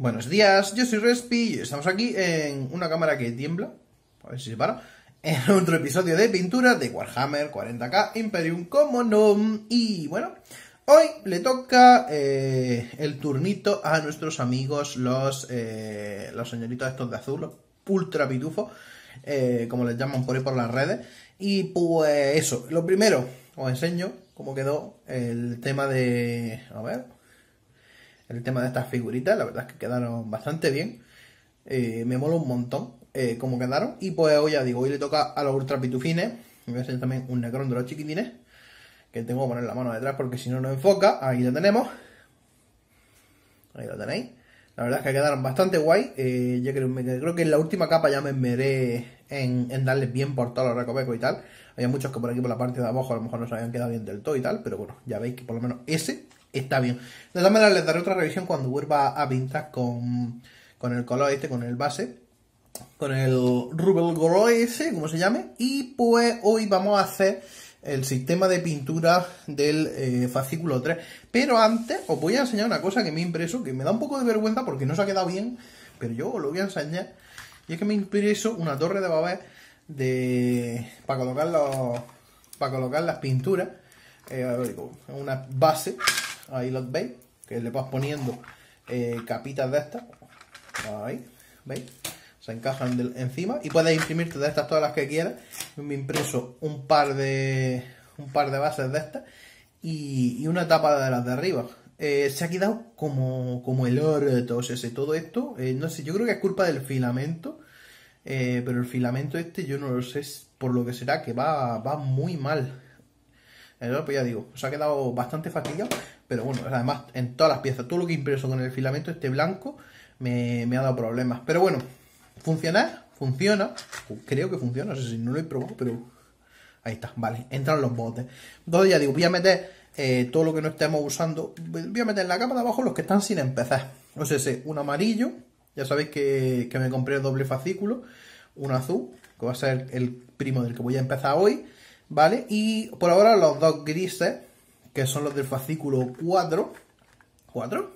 Buenos días, yo soy Respi y estamos aquí en una cámara que tiembla, a ver si se para, en otro episodio de pintura de Warhammer 40k Imperium, como no, y bueno, Hoy le toca eh, el turnito a nuestros amigos, eh, los, señoritos estos de azul, los ultra pitufos, eh, como les llaman por ahí por las redes. Y pues eso, lo primero, os enseño cómo quedó el tema de... A ver. El tema de estas figuritas, la verdad es que quedaron bastante bien. me mola un montón cómo quedaron. Y pues hoy ya digo, hoy le toca a los ultra pitufines. Me voy a hacer también un necrón de los chiquitines tengo que poner la mano detrás porque si no, no enfoca. Ahí lo tenemos. Ahí lo tenéis. La verdad es que quedaron bastante guay. Eh, yo creo, que en la última capa ya me enveré en, darles bien por todos los recovecos y tal. Había muchos que por aquí por la parte de abajo a lo mejor no se habían quedado bien del todo y tal. Pero bueno, ya veis que por lo menos ese está bien. De todas maneras les daré otra revisión cuando vuelva a pintar con, con el color este, con el base con el Rubel Goro ese, como se llame. Y pues hoy vamos a hacer el sistema de pintura del eh, fascículo 3. Pero antes os voy a enseñar una cosa que me impreso, que me da un poco de vergüenza porque no se ha quedado bien, pero yo os lo voy a enseñar. Y es que me impreso una torre de Babel de, para, colocar para colocar las pinturas. Eh, una base, ahí los veis, que le vas poniendo eh, capitas de estas. Ahí, ¿veis? encajan encima y puedes imprimir todas estas todas las que quieras. Me impreso un par de un par de bases de estas y, una tapa de las de arriba. Eh, se ha quedado como, como el oro o ese todo esto, eh, no sé, yo creo que es culpa del filamento, eh, pero el filamento este yo no lo sé por lo que será, que va, va muy mal. pero pues ya digo, se ha quedado bastante fatigado, pero bueno, además en todas las piezas, todo lo que impreso con el filamento este blanco me ha dado problemas. Pero bueno, ¿Funciona? Funciona. Creo que funciona, no sé si no lo he probado, pero. Ahí está, vale. Entran los botes. Entonces ya digo, voy a meter eh, todo lo que no estemos usando. Voy a meter en la capa de abajo los que están sin empezar. O sea, es un amarillo. Ya sabéis que, que me compré el doble fascículo. Un azul, que va a ser el primo del que voy a empezar hoy. ¿Vale? Y por ahora los dos grises, que son los del fascículo 4. ¿4?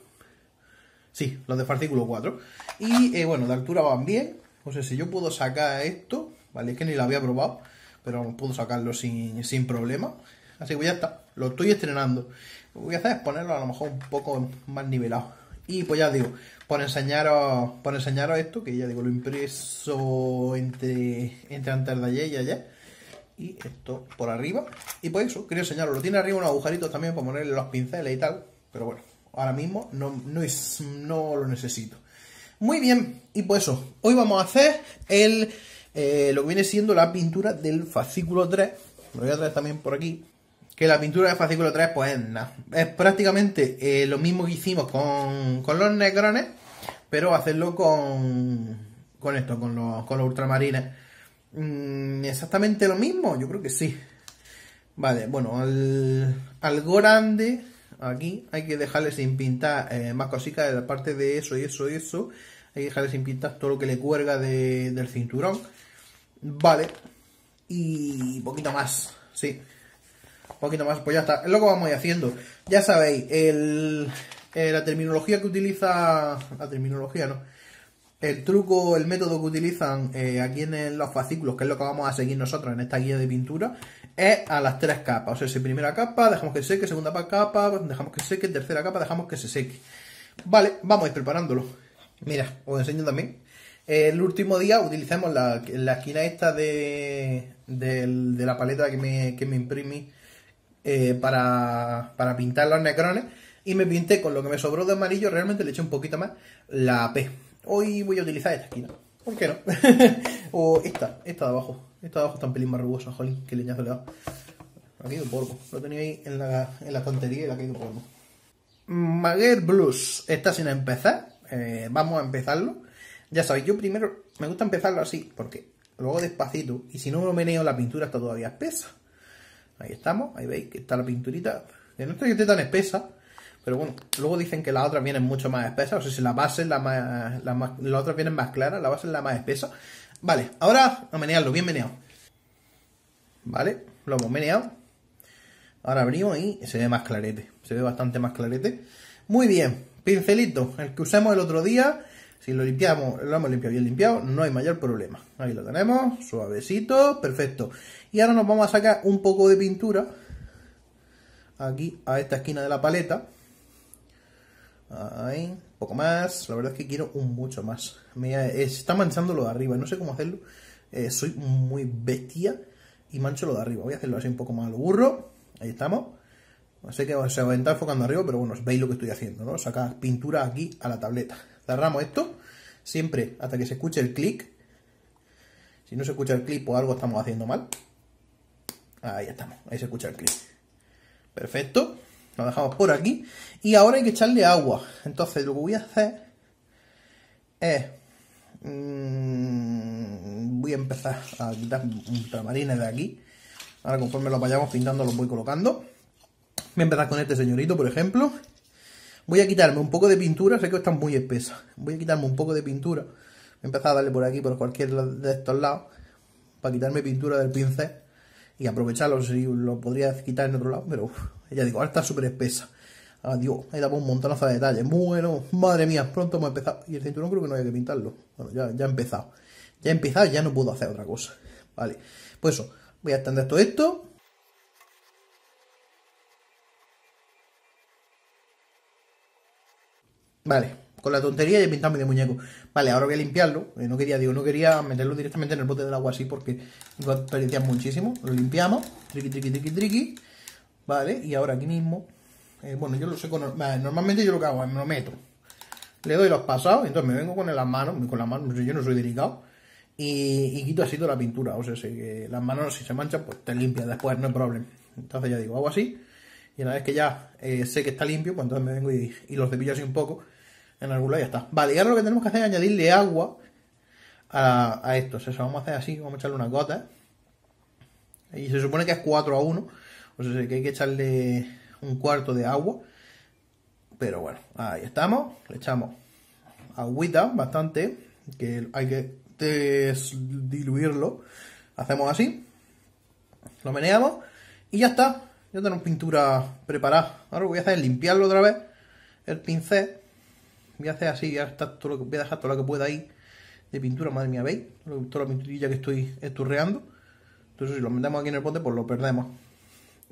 Sí, los de artículo 4. Y eh, bueno, de altura van bien. No sé si yo puedo sacar esto, ¿vale? Es que ni lo había probado, pero puedo sacarlo sin, problema. Así que pues ya está, lo estoy estrenando. Lo que voy a hacer es ponerlo a lo mejor un poco más nivelado. Y pues ya digo, por enseñaros, por enseñaros esto, que ya digo, lo impreso entre, entre antes de ayer y ayer. Y esto por arriba. Y pues eso, quería enseñarlo. Lo tiene arriba un agujerito también para ponerle los pinceles y tal. Pero bueno, ahora mismo no, no, es, no lo necesito. Muy bien, y pues eso, hoy vamos a hacer el, eh, lo que viene siendo la pintura del fascículo 3, lo voy a traer también por aquí, que la pintura del fascículo 3 pues nada es prácticamente eh, lo mismo que hicimos con, los negrones, pero hacerlo con, con esto, con los, ultramarines. Mm, ¿Exactamente lo mismo? Yo creo que sí. Vale, bueno, al, grande aquí hay que dejarle sin pintar eh, más cositas de parte de eso y eso y eso. Hay que dejarle sin pintar todo lo que le cuelga del cinturón. Vale. Y poquito más. Sí. Poquito más. Pues ya está. Es lo que vamos a ir haciendo. Ya sabéis, eh, la terminología que utiliza... La terminología, ¿no? El truco, el método que utilizan eh, aquí en los fascículos, que es lo que vamos a seguir nosotros en esta guía de pintura, es a las tres capas. O sea, si primera capa dejamos que seque, segunda capa dejamos que seque, tercera capa dejamos que se seque. Vale, vamos a ir preparándolo. Mira, os enseño también. El último día utilizamos la, esquina esta de, la paleta que me, imprimí eh, para, para pintar los necrones. Y me pinté con lo que me sobró de amarillo, realmente le eché un poquito más la P. Hoy voy a utilizar esta esquina. ¿Por qué no? o esta, esta de abajo. Esta abajo está un pelín más rugosa, jolín, qué leñazo le da. Ha caído polvo. Lo tenía ahí en la, tontería y le ha caído polvo. Maguer Blues está sin empezar. Eh, vamos a empezarlo. Ya sabéis, yo primero me gusta empezarlo así, porque luego despacito. Y si no me lo meneo, la pintura está todavía espesa. Ahí estamos, ahí veis que está la pinturita. no estoy que esté tan espesa, pero bueno, luego dicen que las otras vienen mucho más espesas. O sea, si la base es la más, la más. Las otras vienen más claras, la base es la más espesa. Vale, ahora a menearlo, bien meneado. Vale, lo hemos meneado. Ahora abrimos y se ve más clarete. Se ve bastante más clarete. Muy bien, pincelito, el que usamos el otro día. Si lo limpiamos, lo hemos limpiado bien limpiado, no hay mayor problema. Ahí lo tenemos, suavecito, perfecto. Y ahora nos vamos a sacar un poco de pintura. Aquí, a esta esquina de la paleta. Ahí, poco más. La verdad es que quiero un mucho más. Me está manchando lo de arriba, no sé cómo hacerlo. Eh, soy muy bestia y mancho lo de arriba. Voy a hacerlo así un poco más lo burro. Ahí estamos. no Sé que se va a estar enfocando arriba, pero bueno, veis lo que estoy haciendo, ¿no? Sacar pintura aquí a la tableta. Cerramos esto, siempre hasta que se escuche el clic. Si no se escucha el clic, o algo estamos haciendo mal. Ahí estamos, ahí se escucha el clic. Perfecto. Lo dejamos por aquí. Y ahora hay que echarle agua. Entonces lo que voy a hacer es... Mm, voy a empezar a quitar ultramarines de aquí. Ahora conforme lo vayamos pintando los voy colocando. Voy a empezar con este señorito, por ejemplo. Voy a quitarme un poco de pintura, sé que está muy espesa Voy a quitarme un poco de pintura. Voy a empezar a darle por aquí, por cualquier de estos lados, para quitarme pintura del pincel y aprovecharlo, si lo podría quitar en otro lado, pero ya digo, ahora está súper espesa. Adiós, ahí damos un montonazo de detalles. Bueno, madre mía, pronto hemos empezado. Y el cinturón creo que no hay que pintarlo. Bueno, ya, ya empezado. Ya he empezado, ya no puedo hacer otra cosa. Vale, pues eso, voy a extender todo esto. Vale, con la tontería de pintarme de muñeco. Vale, ahora voy a limpiarlo. Eh, no quería, digo, no quería meterlo directamente en el bote del agua así porque va a muchísimo. Lo limpiamos. Triqui, triqui, triqui, triqui. Vale, y ahora aquí mismo. Eh, bueno, yo lo sé con. Eh, normalmente yo lo que hago es me lo meto. Le doy los pasados, entonces me vengo con las manos. Con las manos, yo no soy delicado. Y, quito así toda la pintura. O sea, si que las manos, si se manchan, pues te limpias después, no hay problema. Entonces ya digo, hago así. Y una vez que ya sé que está limpio, pues entonces me vengo y, y los cepillo así un poco en algún lado ya está. Vale, y ahora lo que tenemos que hacer es añadirle agua a, esto. vamos a hacer así, vamos a echarle unas gotas. Y se supone que es 4 a 1. O sea, que hay que echarle un cuarto de agua. Pero bueno, ahí estamos. Le echamos agüita bastante. Que hay que diluirlo. Hacemos así. Lo meneamos. Y ya está. Ya tenemos pintura preparada. Ahora lo que voy a hacer es limpiarlo otra vez. El pincel voy a hacer así, ya está todo lo que, voy a dejar todo lo que pueda ahí de pintura, madre mía, ¿veis? Toda la pinturilla que estoy esturreando. Entonces si lo metemos aquí en el ponte, pues lo perdemos.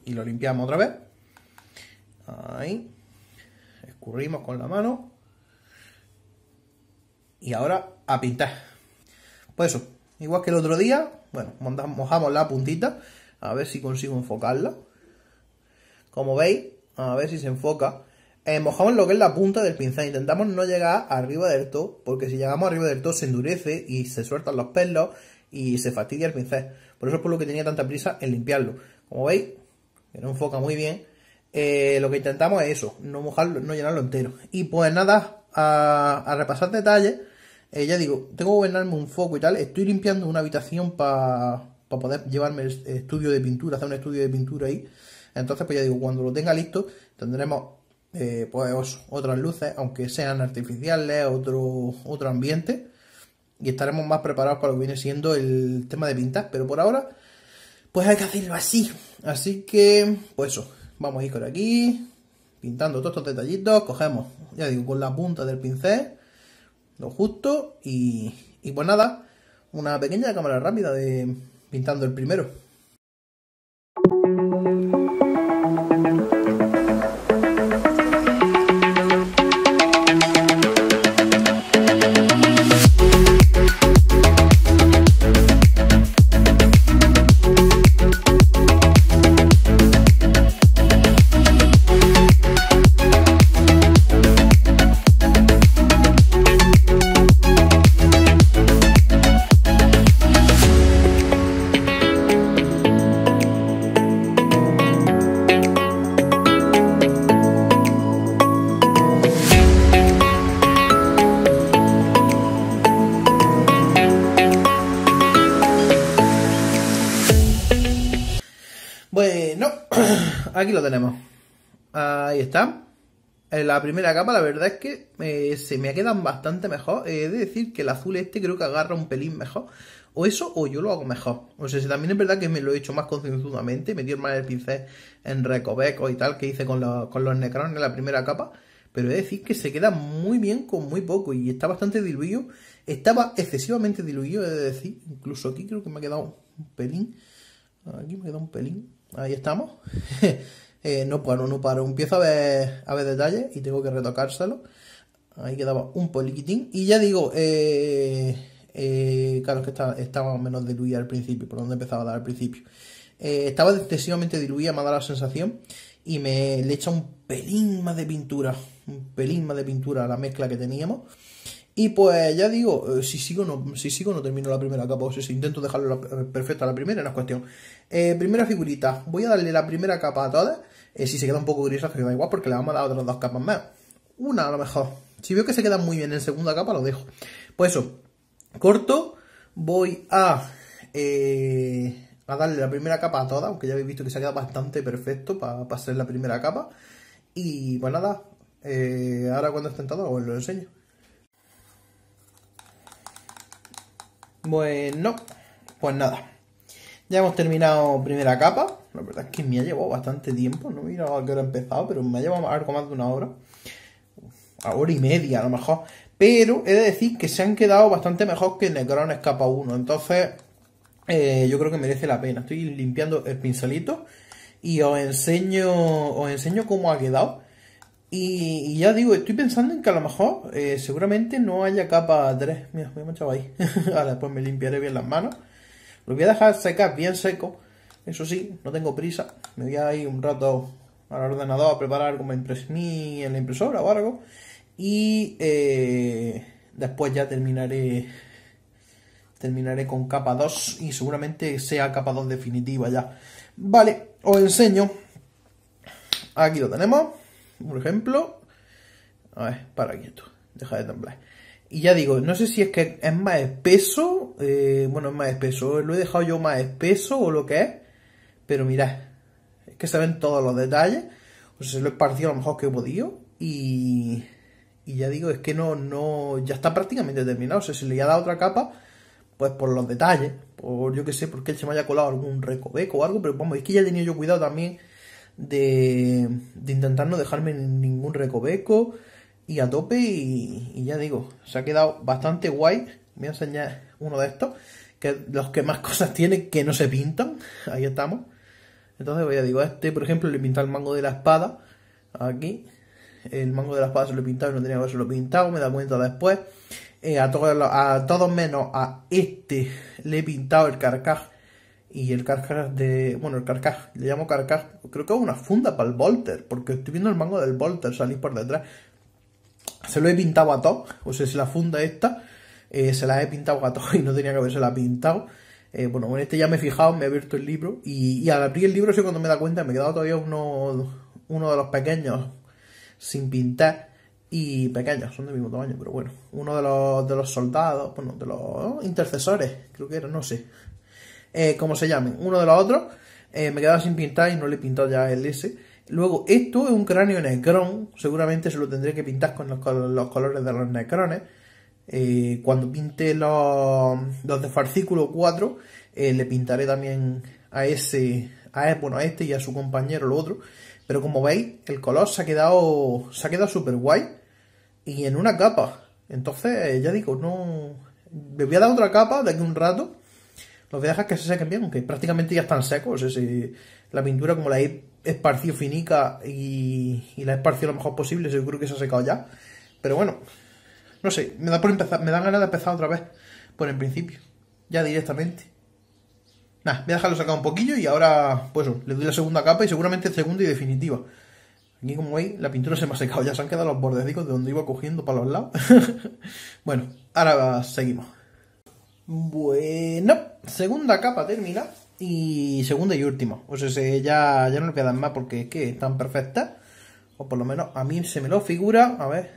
Y lo limpiamos otra vez. Ahí. Escurrimos con la mano. Y ahora a pintar. Pues eso, igual que el otro día, bueno, mojamos la puntita. A ver si consigo enfocarla. Como veis, a ver si se enfoca eh, mojamos lo que es la punta del pincel. Intentamos no llegar arriba del todo, porque si llegamos arriba del todo se endurece y se sueltan los pelos y se fastidia el pincel. Por eso es por lo que tenía tanta prisa en limpiarlo. Como veis, que no enfoca muy bien, eh, lo que intentamos es eso, no mojarlo, no llenarlo entero. Y pues nada, a, repasar detalles, eh, ya digo, tengo que gobernarme un foco y tal, estoy limpiando una habitación para poder llevarme el estudio de pintura, hacer un estudio de pintura ahí. Entonces, pues ya digo, cuando lo tenga listo, tendremos pues otras luces, aunque sean artificiales, otro, otro ambiente. Y estaremos más preparados para lo que viene siendo el tema de pintar. Pero por ahora, pues hay que hacerlo así. Así que, pues eso, vamos a ir por aquí, pintando todos estos detallitos. Cogemos, ya digo, con la punta del pincel, lo justo. Y, y pues nada, una pequeña cámara rápida de pintando el primero. lo tenemos. Ahí está. En la primera capa la verdad es que eh, se me quedan bastante mejor. He de decir que el azul este creo que agarra un pelín mejor. O eso o yo lo hago mejor. O sea, si también es verdad que me lo he hecho más concienzudamente. Metí más el pincel en recoveco y tal que hice con, los, con los necrones en la primera capa. Pero he de decir que se queda muy bien con muy poco y está bastante diluido. Estaba excesivamente diluido, he de decir. Incluso aquí creo que me ha quedado un pelín. Aquí me ha quedado un pelín ahí estamos. Eh, no paro, no paro. Empiezo a ver, a ver detalles y tengo que retocárselo. Ahí quedaba un poliquitín. Y ya digo, eh, eh, claro, que estaba, estaba menos diluida al principio, por donde empezaba a dar al principio. estaba excesivamente diluida, me ha dado la sensación. Y me le echa un pelín más de pintura, un pelín más de pintura a la mezcla que teníamos. Y pues ya digo, eh, si sigo no, si sigo no termino la primera capa, o si intento dejarlo eh, perfecta la primera, no es cuestión. Eh, primera figurita, voy a darle la primera capa a todas, si se queda un poco gris que da igual porque le vamos a dar otras dos capas más. Una a lo mejor. Si veo que se queda muy bien en segunda capa, lo dejo. Pues eso, corto, voy a, a darle la primera capa a todas, aunque ya habéis visto que se ha quedado bastante perfecto para hacer la primera capa. Y pues nada, ahora cuando esté tentado os lo enseño. Bueno, pues nada. Ya hemos terminado primera capa. La verdad es que me ha llevado bastante tiempo. No mira a qué hora he empezado, pero me ha llevado algo más de una hora. A hora y media a lo mejor. Pero he de decir que se han quedado bastante mejor que Necrones capa 1. Entonces, eh, yo creo que merece la pena. Estoy limpiando el pincelito y os enseño, os enseño cómo ha quedado. Y, ya digo, estoy pensando en que a lo mejor eh, seguramente no haya capa 3. Mira, me he manchado ahí. Ahora después me limpiaré bien las manos. Lo voy a dejar secar bien seco. Eso sí, no tengo prisa. Me voy a ir un rato al ordenador a preparar como mi en la impresora o algo. Y eh, después ya terminaré terminaré con capa 2 y seguramente sea capa 2 definitiva ya. Vale, os enseño. Aquí lo tenemos por ejemplo. A ver, para quieto, deja de temblar. Y ya digo, no sé si es que es más espeso, eh, bueno, es más espeso, lo he dejado yo más espeso o lo que es, pero mirad, es que se ven todos los detalles, o sea, se lo he partido a lo mejor que he podido, y, y ya digo, es que no, no, ya está prácticamente terminado, o sea, si le he dado otra capa, pues por los detalles, por yo que sé, porque él se me haya colado algún recoveco o algo, pero vamos, es que ya he tenido yo cuidado también de, intentar no dejarme ningún recoveco y a tope y, ya digo, se ha quedado bastante guay. Voy a enseñar uno de estos, que los que más cosas tiene que no se pintan, ahí estamos. Entonces, voy a digo, a este por ejemplo le he pintado el mango de la espada, aquí, el mango de la espada se lo he pintado y no tenía que he pintado, me da cuenta después. Eh, a, todos, a todos menos a este le he pintado el carcaj y el carcaj de. Bueno, el carcaj, le llamo carcaj. Creo que es una funda para el Volter, porque estoy viendo el mango del Volter salir por detrás. Se lo he pintado a todo. O sea, si la funda esta, eh, se la he pintado a todo y no tenía que haberse la pintado. Eh, bueno, con este ya me he fijado, me he abierto el libro. Y, al abrir el libro, sé cuando me da cuenta, me he quedado todavía uno, uno de los pequeños sin pintar. Y pequeños, son del mismo tamaño, pero bueno. Uno de los, de los soldados, bueno, de los intercesores, creo que era, no sé. Eh, como se llamen, uno de los otros. Eh, me quedaba sin pintar y no le he pintado ya el S. Luego, esto es un cráneo necrón. Seguramente se lo tendré que pintar con los, colores de los necrones. Eh, cuando pinte los, los de Farcículo 4, le pintaré también a ese, a, bueno, a este y a su compañero, lo otro. Pero como veis, el color se ha quedado se ha quedado súper guay y en una capa. Entonces, ya digo, no... me voy a dar otra capa de aquí un rato los voy a dejar que se sequen bien, aunque prácticamente ya están secos. Ese, la pintura, como la he esparcido finica y, la he esparcido lo mejor posible, seguro que se ha secado ya. Pero bueno, no sé, me da por empezar, me da ganas de empezar otra vez por en principio, ya directamente. Nada, voy a dejarlo sacado un poquillo y ahora, pues le doy la segunda capa y seguramente segunda y definitiva. Aquí, como veis, la pintura se me ha secado, ya se han quedado los bordecicos de donde iba cogiendo para los lados. bueno, ahora seguimos. Bueno, segunda capa termina y segunda y última. O sea, ya, ya no le quedan más porque es que están perfectas. O por lo menos a mí se me lo figura. A ver.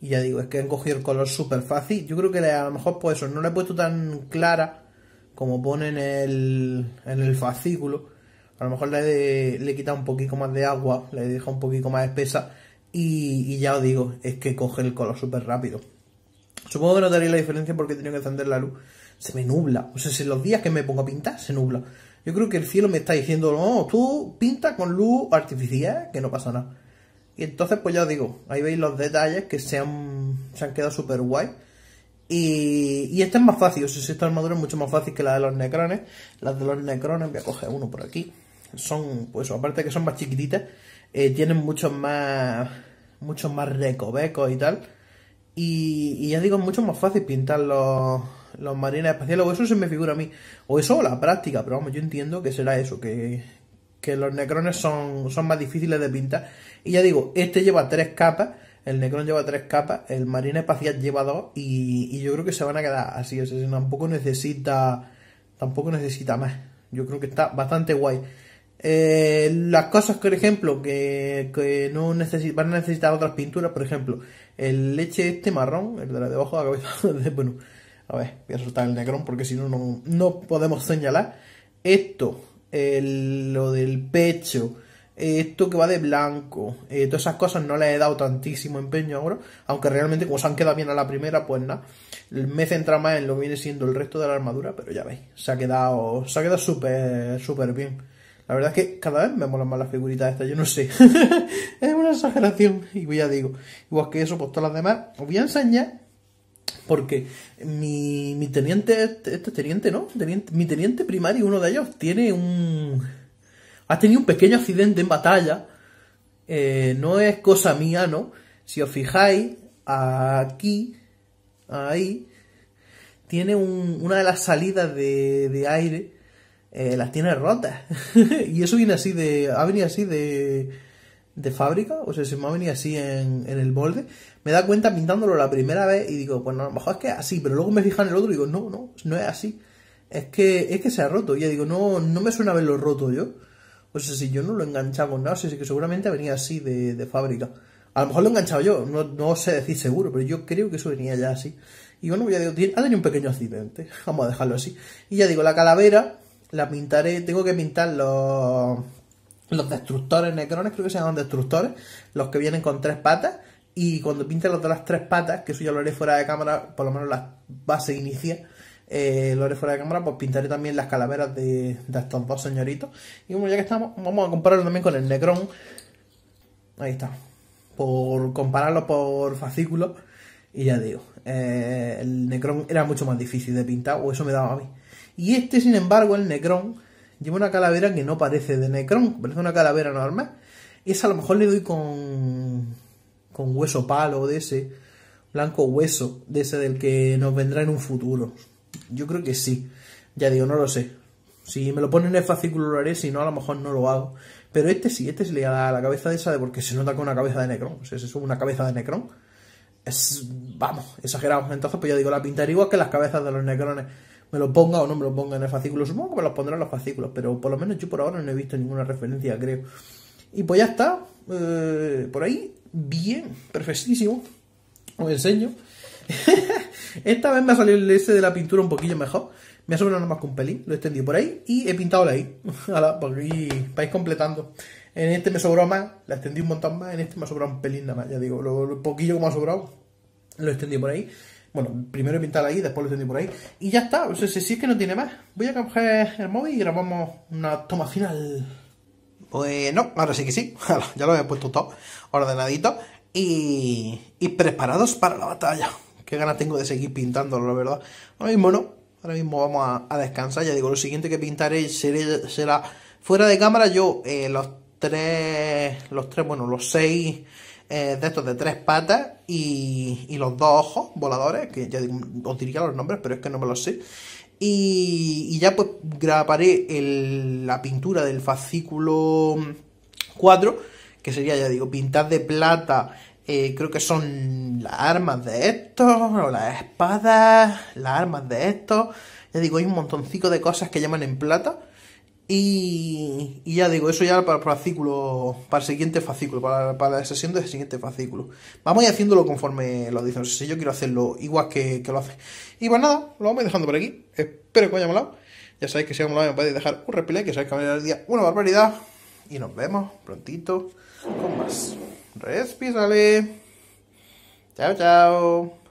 Y ya digo, es que han cogido el color súper fácil. Yo creo que a lo mejor por pues eso no le he puesto tan clara como pone en el, en el fascículo. A lo mejor le he, quitado un poquito más de agua, le he dejado un poquito más espesa. Y, y ya os digo, es que coge el color súper rápido. Supongo que notaréis la diferencia porque he que encender la luz. Se me nubla. O sea, si los días que me pongo a pintar, se nubla. Yo creo que el cielo me está diciendo, no, tú pinta con luz artificial, que no pasa nada. Y entonces, pues ya os digo, ahí veis los detalles que se han, se han quedado súper guay. Y, y esta es más fácil, o sea, esta armadura es mucho más fácil que la de los necrones. Las de los necrones, voy a coger uno por aquí. Son, pues, aparte que son más chiquititas, eh, tienen mucho más, Mucho más recovecos y tal. Y, ya digo, es mucho más fácil pintar los, los marines espaciales, o eso se me figura a mí, o eso o la práctica, pero vamos, yo entiendo que será eso, que, los necrones son, son más difíciles de pintar. Y ya digo, este lleva tres capas, el necron lleva tres capas, el marina espacial lleva dos, y, yo creo que se van a quedar así, o tampoco necesita, tampoco necesita más. Yo creo que está bastante guay. Eh, las cosas, por ejemplo, que, no van a necesitar otras pinturas, por ejemplo, el leche este marrón, el de la debajo de cabeza, bueno, a ver, voy a soltar el necrón porque si no, no podemos señalar. Esto, lo del pecho, esto que va de blanco, eh, todas esas cosas no le he dado tantísimo empeño ahora, aunque realmente como se han quedado bien a la primera, pues nada, me centrado más en lo que viene siendo el resto de la armadura, pero ya veis, se ha quedado, se ha quedado súper, súper bien. La verdad es que cada vez me mola más las figuritas estas, yo no sé. es una exageración. Y ya digo, igual que eso, pues todas las demás os voy a enseñar. Porque mi, teniente, este, teniente, ¿no? mi teniente primario, uno de ellos, tiene un... Ha tenido un pequeño accidente en batalla. Eh, no es cosa mía, ¿no? Si os fijáis, aquí, ahí, tiene una de las salidas de, de aire eh, las tiene rotas. y eso viene así de. Ha venido así de. de fábrica. O sea, se me ha venido así en, el molde Me da cuenta pintándolo la primera vez y digo, pues a lo mejor es que es así. Pero luego me fijan en el otro y digo, no, no, no es así. Es que, es que se ha roto. Y ya digo, no, no me suena haberlo roto yo. O sea, si yo no lo enganchaba enganchado nada, o sea, que seguramente venía así de, de, fábrica. A lo mejor lo he enganchado yo, no, no sé decir seguro, pero yo creo que eso venía ya así. Y bueno, ya digo, ha tenido un pequeño accidente, vamos a dejarlo así. Y ya digo, la calavera, la pintaré, tengo que pintar los, los destructores necrones, creo que se llaman destructores, los que vienen con tres patas. Y cuando pinte las de las tres patas, que eso ya lo haré fuera de cámara, por lo menos la base inicia eh, lo haré fuera de cámara, pues pintaré también las calaveras de, de estos dos señoritos. Y bueno, ya que estamos, vamos a compararlo también con el Necron. Ahí está. Por compararlo por fascículo. Y ya digo, eh, el Necron era mucho más difícil de pintar, o eso me daba a mí. Y este, sin embargo, el Necron, lleva una calavera que no parece de Necron, parece una calavera normal. Esa a lo mejor le doy con, con hueso palo de ese, blanco hueso, de ese del que nos vendrá en un futuro. Yo creo que sí. Ya digo, no lo sé. Si me lo ponen en el fascículo lo haré, si no, a lo mejor no lo hago. Pero este sí, este se le da la cabeza de esa de porque se nota con una cabeza de Necron. O sea, se sube una cabeza de Necron es, vamos, exageramos. Entonces, pues ya digo, la pintar igual que las cabezas de los necrones. Me lo ponga o no me lo ponga en el fascículo. Supongo que me los pondrán en los fascículos, pero por lo menos yo por ahora no he visto ninguna referencia, creo. Y pues ya está. Eh, por ahí, bien, perfectísimo. Os enseño. Esta vez me ha salido el S de la pintura un poquillo mejor. Me ha sobrado nomás con un pelín, lo he extendido por ahí y he pintado ahí. Hala, por ahí vais completando. En este me sobró más, la extendí un montón más, en este me ha sobrado un pelín nada más, ya digo, lo, poquillo que me ha sobrado, lo extendí por ahí. Bueno, primero pintar ahí, después lo extendí por ahí. Y ya está, o sea, si es que no tiene más. Voy a coger el móvil y grabamos una toma final. Bueno, pues ahora sí que sí, ya lo he puesto todo ordenadito y, y preparados para la batalla. Qué ganas tengo de seguir pintándolo, la verdad. Ahora mismo no, ahora mismo vamos a, descansar. Ya digo, lo siguiente que pintaré será fuera de cámara yo eh, los tres, los tres, bueno, los seis eh, de estos de tres patas y, los dos ojos voladores, que ya os diría los nombres, pero es que no me los sé. Y, ya pues grabaré la pintura del fascículo 4, que sería, ya digo, pintar de plata eh, creo que son las armas de estos, o las espadas, las armas de estos. Ya digo, hay un montoncito de cosas que llaman en plata. Y, ya digo, eso ya para el fascículo, para el siguiente fascículo, para, la sesión del siguiente fascículo. Vamos a ir haciéndolo conforme lo dicen. si yo quiero hacerlo igual que, lo hace. Y pues nada, lo vamos a ir dejando por aquí. Espero que os haya molado. Ya sabéis que si os ha molado me podéis dejar un replay, que sabéis que el día una barbaridad. Y nos vemos prontito con más. respírale Chao, chao.